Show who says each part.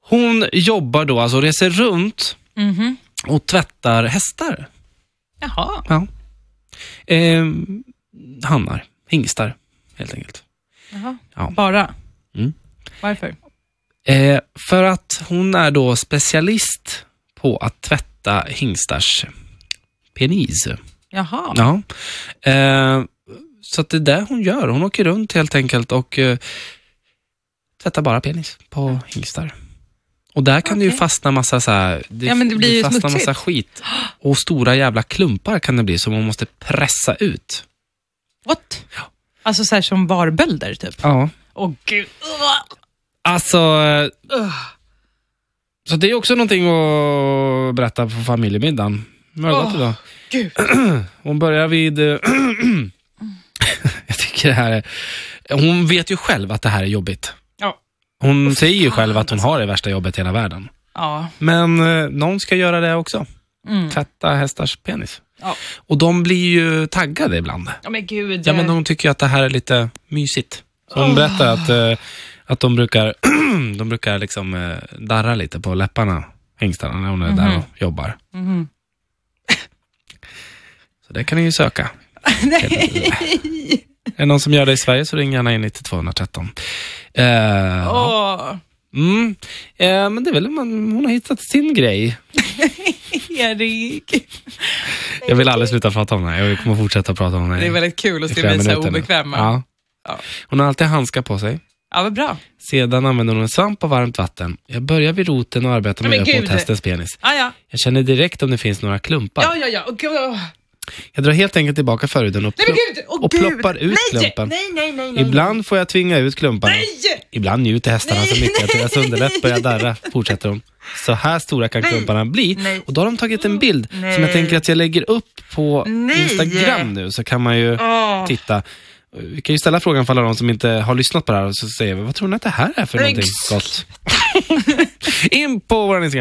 Speaker 1: Hon jobbar då, alltså reser runt mm -hmm. och tvättar hästar. Jaha. Ja. Eh, hannar, hingstar, helt enkelt. Jaha. Ja. Bara? Mm. Varför? Eh, för att hon är då specialist på att tvätta hingstars penis. Jaha. Ja. Eh, så det är det hon gör. Hon åker runt helt enkelt och eh, tvättar bara penis på hingstar. Och där kan okay. det ju fastna massa så här, det, ja, men det blir det ju fastnar massa skit. Och stora jävla klumpar kan det bli som man måste pressa ut. What? Ja. Alltså så här som varbölder typ? Ja. Åh oh, gud. Alltså... Så det är också någonting att berätta på familjemiddagen. Hur har det gått idag. Hon börjar vid... jag tycker det här är... Hon vet ju själv att det här är jobbigt. Hon säger ju själv att hon liksom- har det värsta jobbet i hela världen. Ja. Men eh, någon ska göra det också. Mm. Tvätta hästars penis. Ja. Och de blir ju taggade ibland. Ja men gud. Ja men de tycker ju att det här är lite mysigt. Så hon berättar att, eh, att de brukar, de brukar liksom eh, darra lite på läpparna, hingstarna, när hon är där mhm. och jobbar. Mhm. Så det kan ni ju söka. Nej! Är det någon som gör det i Sverige så ring gärna in 9213. Eh, uh, oh. mm. uh, men det är väl man, hon har hittat sin grej. Erik. Jag vill aldrig sluta prata om det här, Jag kommer fortsätta prata om det. Det är väldigt kul att se mig så obekväm. Ja. ja. Hon har alltid handskar på sig. Ja, vad bra. Sedan använder hon en svamp och varmt vatten. Jag börjar vid roten och arbetar mig upp mot hästens penis. Ah, ja. Jag känner direkt om det finns några klumpar. Ja, ja, ja. Oh, jag drar helt enkelt tillbaka förhuden och, nej, gud, oh, och ploppar ut nej, klumpen. Nej, nej, nej, nej, Ibland får jag tvinga ut klumparna. Nej! Ibland njuter hästarna nej, så mycket att deras underläpp börjar darra, fortsätter hon. Så här stora kan nej, klumparna bli. Nej. Och då har de tagit en mm, bild nej. som jag tänker att jag lägger upp på Instagram nu, så kan man ju oh. titta. Vi kan ju ställa frågan för alla de som inte har lyssnat på det här, och så säger vi, vad tror ni att det här är för någonting gott? In på vår Instagram.